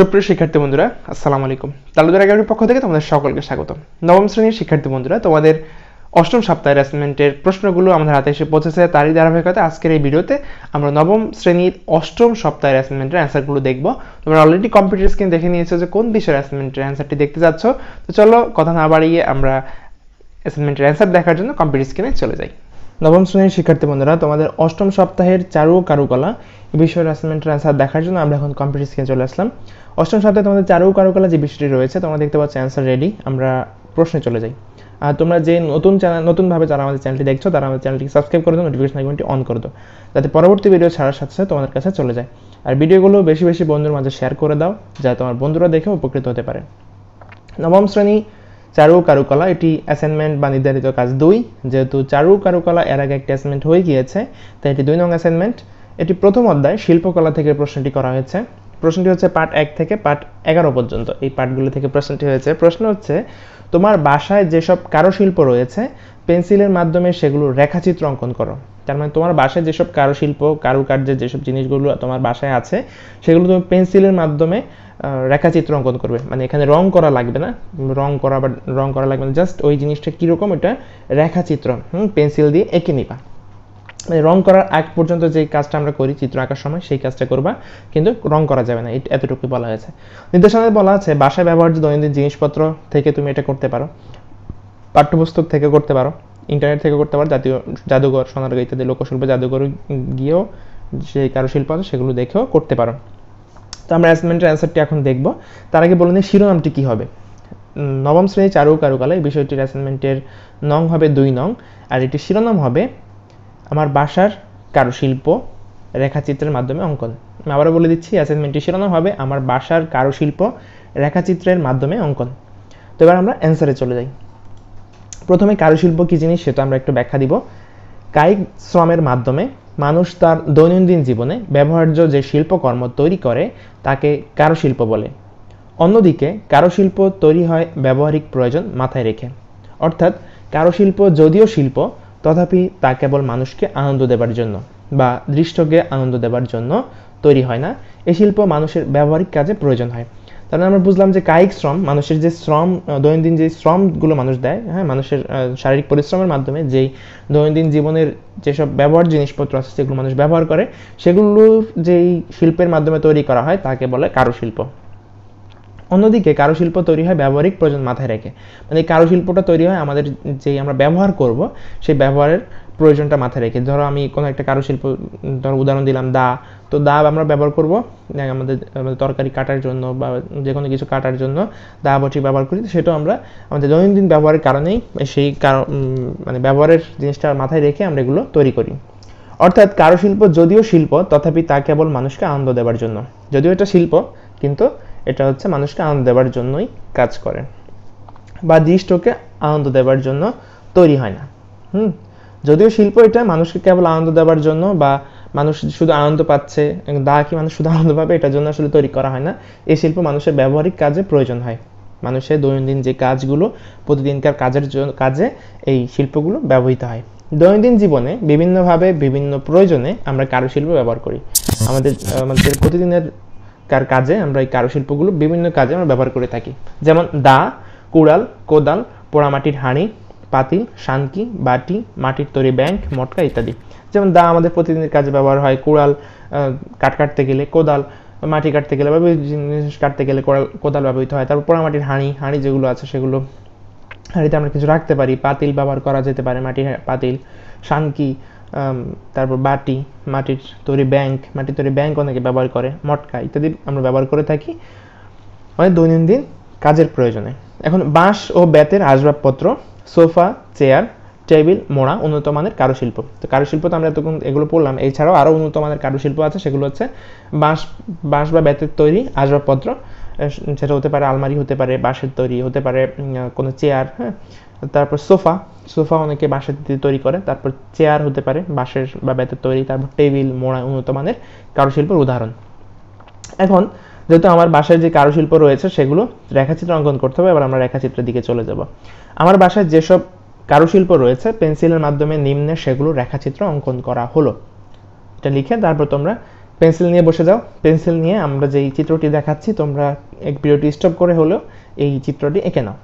সুপ্রিয় শিক্ষার্থী বন্ধুরা আসসালামু আলাইকুম তালুদার একাডেমির পক্ষ থেকে তোমাদের সকলকে স্বাগত নবম শ্রেণীর শিক্ষার্থী বন্ধুরা তোমাদের অষ্টম সপ্তাহের অ্যাসাইনমেন্টের প্রশ্নগুলো আমাদের হাতে এসে পৌঁছেছে তারই ধারাবাহিকতা আজকের এই ভিডিওতে আমরা নবম শ্রেণীর অষ্টম সপ্তাহের অ্যাসাইনমেন্টের অ্যান্সারগুলো দেখব তোমরা অলরেডি কম্পিউটার স্ক্রিন দেখে নিয়েছো যে কোন বিষয়ের অ্যাসাইনমেন্টের অ্যান্সারটি দেখতে যাচ্ছ তো চলো কথা না বাড়িয়ে আমরা অ্যাসাইনমেন্টের অ্যান্সার দেখার জন্য কম্পিউটার স্ক্রিনে চলে যাই নবম শ্রেণীর শিক্ষার্থী বন্ধুরা তোমাদের অষ্টম সপ্তাহের চারু কারুকলা এই বিষয়ের অ্যাসাইনমেন্টের অ্যান্সার দেখার জন্য আমরা এখন কম্পিউটার স্ক্রিনে চলে আসলাম অষ্টম সপ্তাহে তোমাদের চারু কারুকলা যে বিষয়টি রয়েছে তোমরা দেখতে পাচ্ছ অ্যান্সার রেডি আমরা প্রশ্নে চলে যাই আর তোমরা যে নতুন চ্যানেল নতুনভাবে যারা আমাদের চ্যানেলটি দেখছো তারা আমাদের চ্যানেলটিকে সাবস্ক্রাইব করে দাও নোটিফিকেশন আইকনটি অন করে দাও যাতে পরবর্তী ভিডিও ছাড়ার সাথে সাথে তোমাদের কাছে চলে যায় আর ভিডিওগুলো বেশি বেশি বন্ধুর মাঝে শেয়ার করে দাও যাতে তোমার বন্ধুরা দেখে উপকৃত হতে পারে নবম শ্রেণী চারু কারুকলা এটি অ্যাসাইনমেন্ট বা নির্ধারিত কাজ দুই যেহেতু চারু কারুকলা এর আগে একটি অ্যাসাইনমেন্ট হয়ে গিয়েছে তাই এটি দুই নং অ্যাসাইনমেন্ট এটি প্রথম অধ্যায় শিল্পকলা থেকে প্রশ্নটি করা হয়েছে প্রশ্নটি হচ্ছে পার্ট এক থেকে পার্ট এগারো পর্যন্ত এই পার্টগুলো থেকে প্রশ্নটি হয়েছে প্রশ্ন হচ্ছে তোমার বাসায় যেসব কারুশিল্প রয়েছে পেন্সিলের মাধ্যমে সেগুলো রেখাচিত্র অঙ্কন করো তার মানে তোমার বাসায় যেসব কারুশিল্প কারুকার্যের যেসব জিনিসগুলো তোমার বাসায় আছে সেগুলো তুমি পেন্সিলের মাধ্যমে রেখাচিত্র অঙ্কন করবে মানে এখানে রং করা লাগবে না রং করা বা রং করা লাগবে না জাস্ট ওই জিনিসটা কীরকম এটা রেখাচিত্র হুম পেন্সিল দিয়ে এঁকে নিবা মানে রং করার আগ পর্যন্ত যে কাজটা আমরা করি চিত্র আঁকার সময় সেই কাজটা করবা কিন্তু রং করা যাবে না এতটুকু বলা হয়েছে নির্দেশনায় বলা আছে বাসায় ব্যবহার্য দৈনন্দিন জিনিসপত্র থেকে তুমি এটা করতে পারো পাঠ্যপুস্তক থেকে করতে পারো ইন্টারনেট থেকে করতে পারো জাতীয় জাদুঘর সোনারগাঁ ইত্যাদি লোকশিল্প জাদুঘরে গিয়েও যে কারুশিল্প আছে সেগুলো দেখেও করতে পারো তো আমরা অ্যাসাইনমেন্টের অ্যান্সারটি এখন দেখব তার আগে বলে নিই শিরোনামটি কী হবে নবম শ্রেণী চারু কারুকালা এই বিষয়টির অ্যাসাইনমেন্টের নং হবে দুই নং আর এটির শিরোনাম হবে আমার বাসার কারুশিল্প রেখাচিত্রের মাধ্যমে অঙ্কন আমি আবারও বলে দিচ্ছি অ্যাসাইনমেন্টটি শিরোনাম হবে আমার বাসার কারুশিল্প রেখাচিত্রের মাধ্যমে অঙ্কন তো এবার আমরা অ্যান্সারে চলে যাই প্রথমে কারুশিল্প কী জিনিস সেটা আমরা একটু ব্যাখ্যা দিব কায়িক শ্রমের মাধ্যমে মানুষ তার দৈনন্দিন জীবনে ব্যবহার্য যে শিল্পকর্ম তৈরি করে তাকে কারুশিল্প বলে অন্যদিকে কারুশিল্প তৈরি হয় ব্যবহারিক প্রয়োজন মাথায় রেখে অর্থাৎ কারুশিল্প যদিও শিল্প তথাপি তা কেবল মানুষকে আনন্দ দেবার জন্য বা দৃষ্টকে আনন্দ দেবার জন্য তৈরি হয় না এ শিল্প মানুষের ব্যবহারিক কাজে প্রয়োজন হয় তাহলে আমরা বুঝলাম যে কায়িক শ্রম মানুষের যে শ্রম দৈনন্দিন যে শ্রমগুলো মানুষ দেয় হ্যাঁ মানুষের শারীরিক পরিশ্রমের মাধ্যমে যেই দৈনন্দিন জীবনের যেসব ব্যবহার জিনিসপত্র আছে সেগুলো মানুষ ব্যবহার করে সেগুলো যেই শিল্পের মাধ্যমে তৈরি করা হয় তাকে বলে কারুশিল্প অন্যদিকে কারুশিল্প তৈরি হয় ব্যবহারিক প্রয়োজন মাথায় রেখে মানে কারুশিল্পটা তৈরি হয় আমাদের যেই আমরা ব্যবহার করব সেই ব্যবহারের প্রয়োজনটা মাথায় রেখে ধরো আমি কোনো একটা কারুশিল্প ধরো উদাহরণ দিলাম দা তো দা আমরা ব্যবহার করব আমাদের আমাদের তরকারি কাটার জন্য বা যে কোনো কিছু কাটার জন্য দা বটি ব্যবহার করি সেটাও আমরা আমাদের দৈনন্দিন ব্যবহারের কারণেই সেই মানে ব্যবহারের জিনিসটা মাথায় রেখে আমরা এগুলো তৈরি করি অর্থাৎ কারুশিল্প যদিও শিল্প তথাপি তা কেবল মানুষকে আনন্দ দেওয়ার জন্য যদিও এটা শিল্প কিন্তু এটা হচ্ছে মানুষকে আনন্দ দেওয়ার জন্যই কাজ করে বা দৃষ্টকে আনন্দ দেওয়ার জন্য তৈরি হয় না হুম যদিও শিল্প এটা মানুষকে কেবল আনন্দ দেওয়ার জন্য বা মানুষ শুধু আনন্দ পাচ্ছে দা কি মানুষ শুধু আনন্দ পাবে এটার জন্য আসলে তৈরি করা হয় না এই শিল্প মানুষের ব্যবহারিক কাজে প্রয়োজন হয় মানুষের দৈনন্দিন যে কাজগুলো প্রতিদিনকার কাজের জন্য কাজে এই শিল্পগুলো ব্যবহৃত হয় দৈনন্দিন জীবনে বিভিন্নভাবে বিভিন্ন প্রয়োজনে আমরা কারুশিল্প ব্যবহার করি আমাদের আমাদের প্রতিদিনের কার কাজে আমরা এই কারুশিল্পগুলো বিভিন্ন কাজে আমরা ব্যবহার করে থাকি যেমন দা কুড়াল কোদাল পোড়ামাটির হাঁড়ি পাতিল শানকি বাটি মাটির তৈরি ব্যাংক মটকা ইত্যাদি যেমন দা আমাদের প্রতিদিনের কাজে ব্যবহার হয় কুড়াল কাঠ কাটতে গেলে কোদাল মাটি কাটতে গেলে বা জিনিস কাটতে গেলে কোড়াল কোদাল ব্যবহৃত হয় তারপর পোড়ামাটির হাঁড়ি হাঁড়ি যেগুলো আছে সেগুলো হাঁড়িতে আমরা কিছু রাখতে পারি পাতিল ব্যবহার করা যেতে পারে মাটির পাতিল শানকি তারপর বাটি মাটির তৈরি ব্যাংক মাটির তৈরি ব্যাংক অনেকে ব্যবহার করে মটকা ইত্যাদি আমরা ব্যবহার করে থাকি মানে দৈনন্দিন কাজের প্রয়োজনে এখন বাঁশ ও বেতের আসবাবপত্র সোফা চেয়ার টেবিল মোড়া উন্নত মানের কারুশিল্প তো কারুশিল্প তো আমরা এতক্ষণ এগুলো পড়লাম এছাড়াও আরও উন্নত মানের কারুশিল্প আছে সেগুলো হচ্ছে বাঁশ বাঁশ বা বেতের তৈরি আসবাবপত্র সেটা হতে পারে আলমারি হতে পারে বাঁশের তৈরি হতে পারে কোনো চেয়ার হ্যাঁ তারপর সোফা সোফা অনেকে বাঁশের দিয়ে তৈরি করে তারপর চেয়ার হতে পারে বাঁশের বা বেতের তৈরি তারপর টেবিল মোড়া উন্নত মানের কারুশিল্পের উদাহরণ এখন যেহেতু আমার বাসায় যে কারুশিল্প রয়েছে সেগুলো রেখাচিত্র অঙ্কন করতে হবে এবার আমরা রেখাচিত্রের দিকে চলে যাব আমার বাসায় যেসব কারুশিল্প রয়েছে পেন্সিলের মাধ্যমে নিম্নে সেগুলো রেখাচিত্র অঙ্কন করা হলো এটা লিখে তারপর তোমরা পেন্সিল নিয়ে বসে যাও পেন্সিল নিয়ে আমরা যেই চিত্রটি দেখাচ্ছি তোমরা এক ভিডিওটি স্টপ করে হলেও এই চিত্রটি এঁকে নাও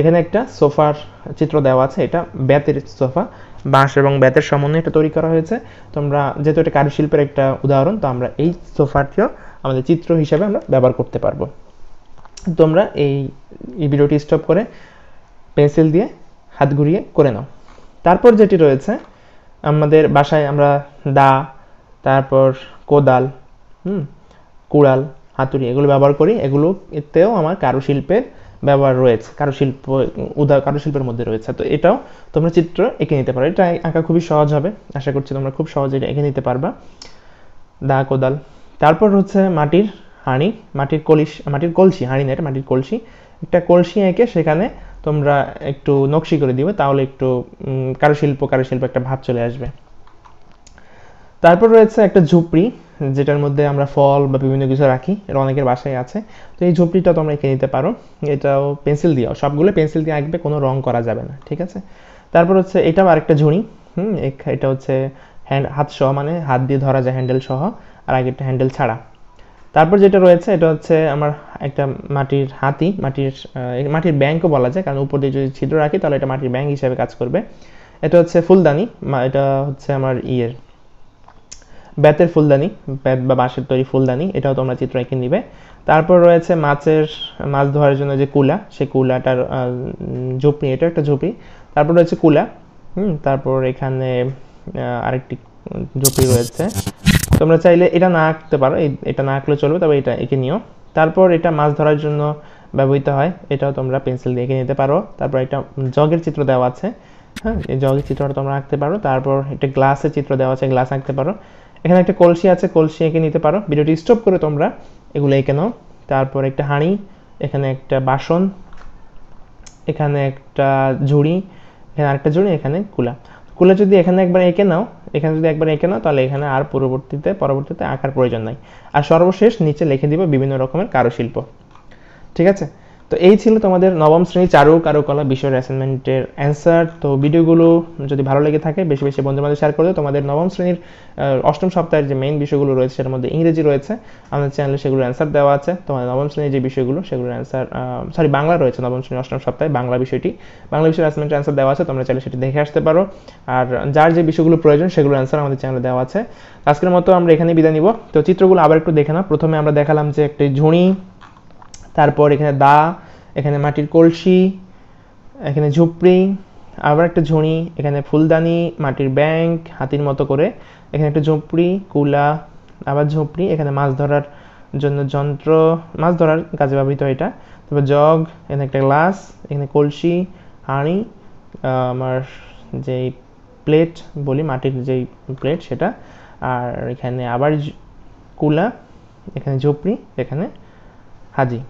এখানে একটা সোফার চিত্র দেওয়া আছে এটা ব্যাতের সোফা বাঁশ এবং ব্যাতের সমন্বয়ে এটা তৈরি করা হয়েছে তোমরা যেহেতু এটা কারুশিল্পের একটা উদাহরণ তো আমরা এই সোফাটিও আমাদের চিত্র হিসাবে আমরা ব্যবহার করতে পারবো তোমরা এই ভিডিওটি স্টপ করে পেন্সিল দিয়ে হাত ঘুরিয়ে করে নাও তারপর যেটি রয়েছে আমাদের বাসায় আমরা দা তারপর কোদাল হুম কুড়াল হাতুড়ি এগুলো ব্যবহার করি এগুলো এতেও আমার কারুশিল্পের ব্যবহার রয়েছে কারুশিল্প উদা কারুশিল্পের মধ্যে রয়েছে তো এটাও তোমরা চিত্র এঁকে নিতে পারো এটা আঁকা খুবই সহজ হবে আশা করছি তোমরা খুব সহজে এঁকে নিতে পারবা দা কোদাল তারপর হচ্ছে মাটির হাঁড়ি মাটির কলিশ মাটির কলসি হাঁড়ি না এটা মাটির কলসি একটা কলসি এঁকে সেখানে তোমরা একটু নকশি করে দিবে তাহলে একটু কারুশিল্প কারুশিল্প একটা ভাব চলে আসবে তারপর রয়েছে একটা ঝুপড়ি যেটার মধ্যে আমরা ফল বা বিভিন্ন কিছু রাখি এটা অনেকের বাসায় আছে তো এই ঝুপড়িটা তোমরা এঁকে নিতে পারো এটাও পেন্সিল দিয়েও সবগুলো পেন্সিল দিয়ে আঁকবে কোনো রং করা যাবে না ঠিক আছে তারপর হচ্ছে এটাও আরেকটা ঝুড়ি হুম এটা হচ্ছে হ্যান্ড হাত সহ মানে হাত দিয়ে ধরা যায় হ্যান্ডেল সহ আর আগেরটা হ্যান্ডেল ছাড়া তারপর যেটা রয়েছে এটা হচ্ছে আমার একটা মাটির হাতি মাটির মাটির ব্যাংকও বলা যায় কারণ উপর দিয়ে যদি ছিদ্র রাখি তাহলে এটা মাটির ব্যাংক হিসাবে কাজ করবে এটা হচ্ছে ফুলদানি এটা হচ্ছে আমার ইয়ের বেতের ফুলদানি বেত বা বাঁশের তৈরি ফুলদানি এটাও তোমরা চিত্র এঁকে নিবে তারপর রয়েছে মাছের মাছ ধরার জন্য যে কুলা সেই কুলাটার ঝুপড়ি এটা একটা ঝুপড়ি তারপর রয়েছে কুলা হুম তারপর এখানে আরেকটি ঝুপড়ি রয়েছে তোমরা চাইলে এটা না আঁকতে পারো এটা না আঁকলে চলবে তবে এটা এঁকে নিও তারপর এটা মাছ ধরার জন্য ব্যবহৃত হয় এটাও তোমরা পেন্সিল দিয়ে এঁকে নিতে পারো তারপর একটা জগের চিত্র দেওয়া আছে হ্যাঁ এই জগের চিত্রটা তোমরা আঁকতে পারো তারপর একটা গ্লাসের চিত্র দেওয়া আছে গ্লাস আঁকতে পারো এখানে একটা কলসি আছে কলসি এঁকে নিতে পারো ভিডিওটি স্টপ করে তোমরা এগুলো এঁকে নাও তারপর একটা হাঁড়ি এখানে একটা বাসন এখানে একটা ঝুড়ি এখানে আরেকটা ঝুড়ি এখানে কুলা কুলা যদি এখানে একবার এঁকে নাও এখানে যদি একবার এঁকে নাও তাহলে এখানে আর পরবর্তীতে পরবর্তীতে আঁকার প্রয়োজন নাই আর সর্বশেষ নিচে লিখে দিবে বিভিন্ন রকমের কারুশিল্প ঠিক আছে তো এই ছিল তোমাদের নবম শ্রেণী চারু কারুকলা বিষয়ের অ্যাসাইনমেন্টের অ্যান্সার তো ভিডিওগুলো যদি ভালো লেগে থাকে বেশি বেশি বন্ধুর মাঝে শেয়ার করে তোমাদের নবম শ্রেণীর অষ্টম সপ্তাহের যে মেইন বিষয়গুলো রয়েছে সেটার মধ্যে ইংরেজি রয়েছে আমাদের চ্যানেলে সেগুলোর অ্যান্সার দেওয়া আছে তোমাদের নবম শ্রেণীর যে বিষয়গুলো সেগুলোর অ্যান্সার সরি বাংলা রয়েছে নবম শ্রেণীর অষ্টম সপ্তাহে বাংলা বিষয়টি বাংলা বিষয়ের অ্যাসাইনমেন্ট অ্যান্সার দেওয়া আছে তোমরা চাইলে সেটি দেখে আসতে পারো আর যার যে বিষয়গুলো প্রয়োজন সেগুলোর অ্যান্সার আমাদের চ্যানেলে দেওয়া আছে আজকের মতো আমরা এখানে বিদায় নিব তো চিত্রগুলো আবার একটু দেখে না প্রথমে আমরা দেখালাম যে একটি ঝুঁড়ি তারপর এখানে দা এখানে মাটির কলসি এখানে ঝুপড়ি আবার একটা ঝুড়ি এখানে ফুলদানি মাটির ব্যাংক হাতির মতো করে এখানে একটা ঝুপড়ি কুলা আবার ঝুপড়ি এখানে মাছ ধরার জন্য যন্ত্র মাছ ধরার কাজে ব্যবহৃত এটা তারপর জগ এখানে একটা গ্লাস এখানে কলসি হাঁড়ি আমার যেই প্লেট বলি মাটির যেই প্লেট সেটা আর এখানে আবার কুলা এখানে ঝুপড়ি এখানে হাজি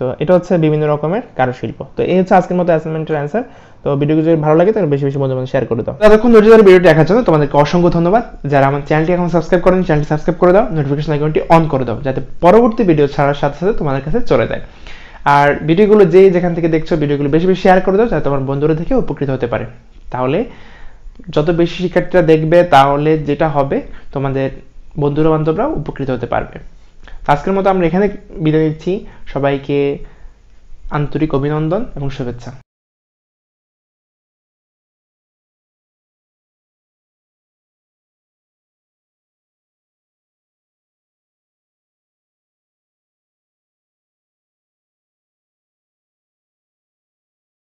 তো এটা হচ্ছে বিভিন্ন রকমের কারুশিল্প তো এই হচ্ছে আজকের মতো অ্যাসাইনমেন্টের অ্যান্সার তো ভিডিওটি যদি ভালো লাগে তাহলে বেশি বেশি বন্ধু শেয়ার করে দাও ততক্ষণ ধৈর্য ধরে ভিডিওটি দেখার জন্য তোমাদেরকে অসংখ্য ধন্যবাদ যারা আমার চ্যানেলটি এখন সাবস্ক্রাইব করেন চ্যানেলটি সাবস্ক্রাইব করে দাও নোটিফিকেশন আইকনটি অন করে দাও যাতে পরবর্তী ভিডিও ছাড়ার সাথে সাথে তোমাদের কাছে চলে যায় আর ভিডিওগুলো যেই যেখান থেকে দেখছো ভিডিওগুলো বেশি বেশি শেয়ার করে দাও যাতে তোমার বন্ধুরা থেকে উপকৃত হতে পারে তাহলে যত বেশি শিক্ষার্থীরা দেখবে তাহলে যেটা হবে তোমাদের বন্ধুরা বান্ধবরাও উপকৃত হতে পারবে আজকের মতো আমরা এখানে বিদায় নিচ্ছি সবাইকে আন্তরিক অভিনন্দন এবং শুভেচ্ছা